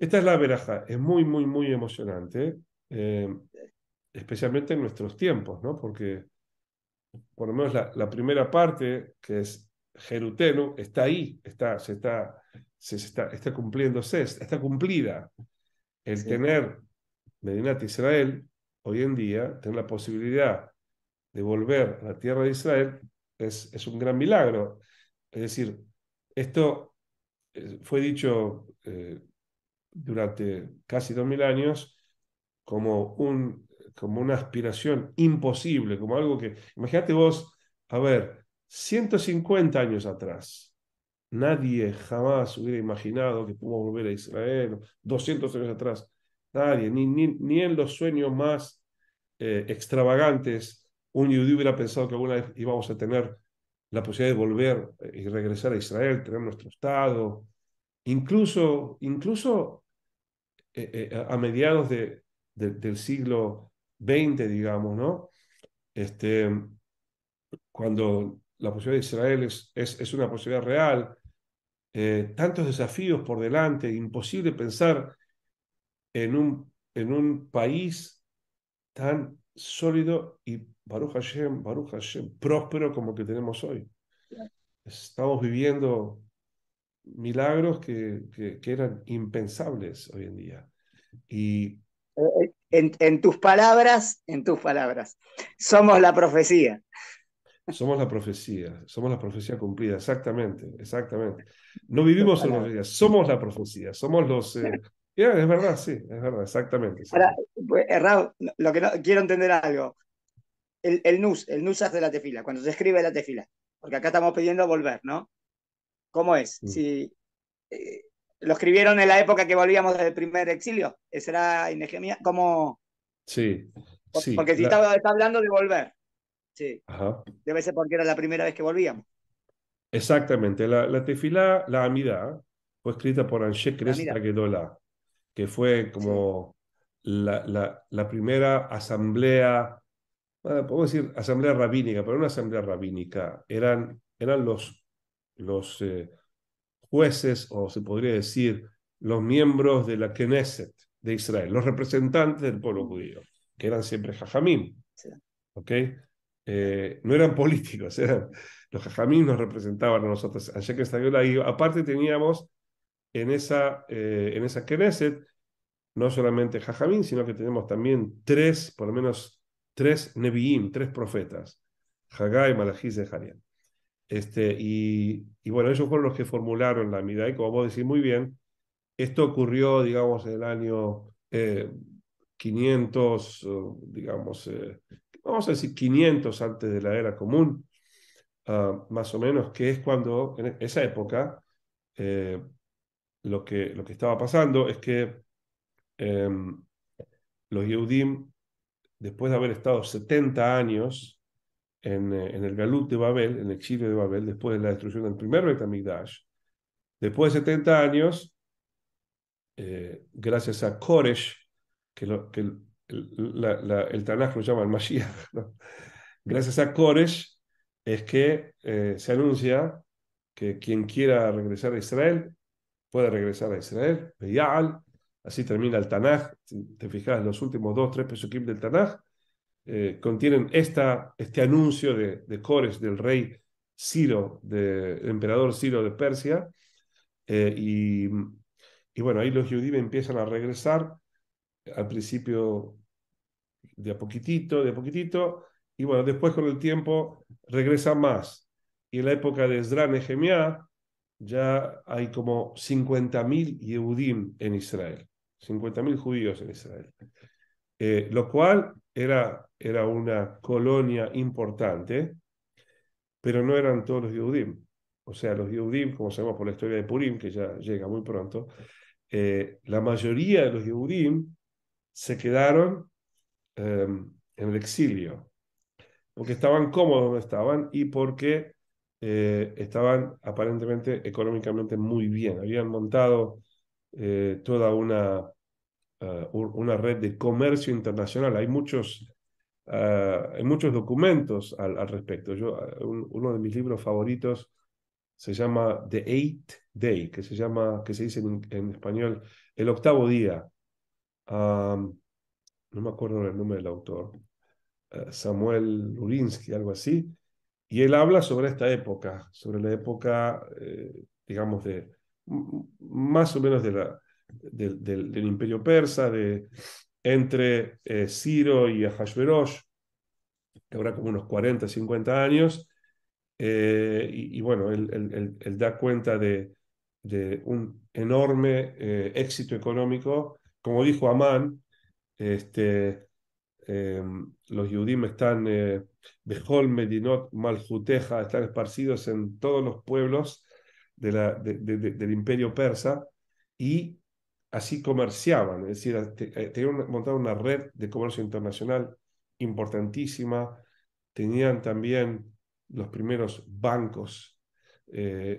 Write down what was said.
Esta es la veraja, es muy, muy, muy emocionante, eh, especialmente en nuestros tiempos, ¿no? Porque por lo menos la, primera parte, que es Jeruteno, está ahí, está, se está, se, está, cumpliéndose, está cumplida. El tener Medinat Israel hoy en día, tener la posibilidad de volver a la tierra de Israel, es, es un gran milagro. Es decir, esto eh, fue dicho eh, durante casi dos mil años como, un, como una aspiración imposible, como algo que, imagínate vos, a ver, 150 años atrás, nadie jamás hubiera imaginado que pudo volver a Israel, 200 años atrás, nadie, ni, ni, en los sueños más eh, extravagantes, un judío hubiera pensado que alguna vez íbamos a tener la posibilidad de volver eh, y regresar a Israel, tener nuestro Estado, Incluso, incluso eh, eh, a mediados del siglo XX, digamos, ¿no? Este, cuando la posibilidad de Israel es, es, una posibilidad real, eh, tantos desafíos por delante, imposible pensar en un, en un país tan sólido y Baruch Hashem, Baruch próspero como el que tenemos hoy. Estamos viviendo milagros que, eran impensables hoy en día. Y... Eh, eh, en, tus palabras, en tus palabras, somos la profecía. Somos la profecía, somos la profecía cumplida, exactamente, exactamente. No vivimos en la profecía, somos la profecía, somos los... Eh, es verdad, sí, es verdad, exactamente. Ahora, pues, Raúl, lo que no, quiero entender algo. El, el nus, el nusas de la tefila, cuando se escribe la tefila, porque acá estamos pidiendo volver, ¿no? ¿Cómo es? Mm. Si eh, lo escribieron en la época que volvíamos desde el primer exilio, ¿Era inegemia? ¿Cómo? Sí. porque si está, hablando de volver. Sí. Ajá. Debe ser porque era la primera vez que volvíamos. Exactamente. La, la tefilá, la amida, fue escrita por Anshe Aguedola, que fue como la, primera asamblea, bueno, podemos decir asamblea rabínica, pero una asamblea rabínica, eran, eran los los eh, jueces, o se podría decir, los miembros de la Knesset de Israel, los representantes del pueblo mm. judío, que eran siempre jajamín. Eh, no eran políticos, eran los jajamín nos representaban a nosotros. que aparte teníamos en esa, eh, en esa Knesset no solamente jajamín, sino que tenemos también tres, por lo menos tres Nevi'im, tres profetas, Haggai, Malachis y Jarián. Este, y, bueno, ellos fueron los que formularon la MIDA y como vos decís muy bien, esto ocurrió, digamos, en el año 500, eh, digamos, eh, vamos a decir 500 antes de la era común, ah, más o menos, que es cuando, en esa época, eh, lo, que, lo que estaba pasando es que em, los Yehudim, después de haber estado 70 años eh, en, el Galut de Babel, en el exilio de Babel, después de la destrucción del primer Betamigdash, después de 70 años, eh, gracias a Koresh, que, lo, que el, Tanaj lo llama el Mashiach, gracias a Koresh es que eh, se anuncia que quien quiera regresar a Israel puede regresar a Israel, así termina el Tanaj, te fijas, los últimos dos, tres pesukim del Tanaj eh, contienen esta, este anuncio de, de, Cores del rey Ciro, de, del emperador Ciro de Persia. Eh, y, bueno, ahí los judíos empiezan a regresar al principio de a poquitito, de a poquitito, y bueno, después con el tiempo regresan más. Y en la época de Esdrán Nehemiah ya hay como 50.000 judíos en Israel, 50.000 judíos en Israel. Eh, lo cual era, era una colonia importante, pero no eran todos los Yehudim. O sea, los Yehudim, como sabemos por la historia de Purim, que ya llega muy pronto, eh, la mayoría de los Yehudim se quedaron em, en el exilio, porque estaban cómodos donde estaban y porque eh, estaban aparentemente económicamente muy bien. Habían montado toda una eh, una red de comercio internacional. Hay muchos, eh, hay muchos documentos al, respecto. Yo, eh, uno de mis libros favoritos se llama The Eight Day, que se, llama, que se dice en, español el octavo día. no me acuerdo el nombre del autor. Samuel Lurinsky algo así. Y él habla sobre esta época, sobre la época, digamos, de más o menos de la, del, imperio persa, de, entre eh, Ciro y Ahashverosh, que habrá como unos 40, 50 años, eh, y, bueno, él, da cuenta de, un enorme eh, éxito económico. Como dijo Amán, este, em, los Yudim están, Behol, Medinot, Maljuteja, están esparcidos en todos los pueblos del imperio persa y así comerciaban, es decir, eh, tenían montado una red de comercio internacional importantísima, tenían también los primeros bancos eh,